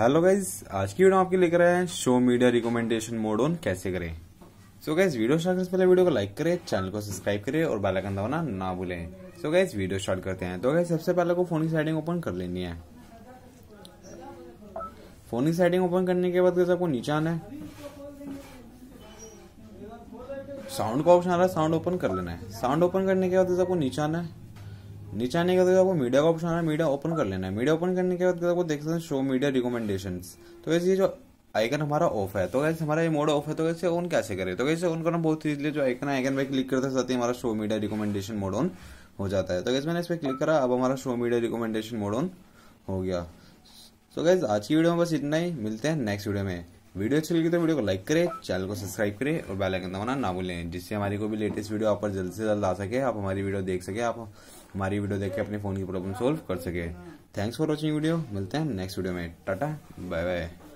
hello guys आज की video आपके लेकर आए हैं show media recommendation mode on कैसे करें सो गाइज वीडियो स्टार्ट करने से पहले वीडियो को लाइक करें चैनल को सब्सक्राइब करें और बेल आइकन दबाना ना भूलें सो गाइज वीडियो स्टार्ट करते हैं तो गाइज सबसे पहले को फोन की सेटिंग ओपन कर लेनी है फोन की सेटिंग ओपन करने के बाद गैस आपको नीचे आना है साउंड का ऑप्शन आ रहा है साउंड ओपन कर लेना है साउंड ओपन करने के बाद आपको नीचे आना है नीचे आने के बाद आपको मीडिया का ऑप्शन आना मीडिया ओपन कर लेना है मीडिया ओपन करने के बाद आपको देख सकते हैं शो मीडिया रिकमेंडेशन तो ये जो आइकन हमारा ऑफ है तो कैसे हमारा ये मोड ऑफ है तो कैसे ऑन कैसे करें तो कैसे ऑन करना बहुत इजीली जो आइकन आइकन पे क्लिक करते साथ ही हमारा show media recommendation mode on हो जाता है तो कैसे मैंने इस पर क्लिक करा अब हमारा show media recommendation mode on हो गया तो कैसे गैस आज की वीडियो में बस इतना ही मिलते हैं नेक्स्ट वीडियो में वीडियो अच्छी लगी तो वीडियो को लाइक करें चैनल को सब्सक्राइब करें और बेल आइकन दबाना ना भूलें जिससे हमारी कोई भी लेटेस्ट वीडियो आप पर जल्द से जल्द आ सके आप हमारी वीडियो देख सके आप हमारी वीडियो देख के अपने फोन की प्रॉब्लम सोल्व कर सके थैंक्स फॉर वॉचिंग वीडियो मिलते हैं नेक्स्ट वीडियो में टाटा बाय बाय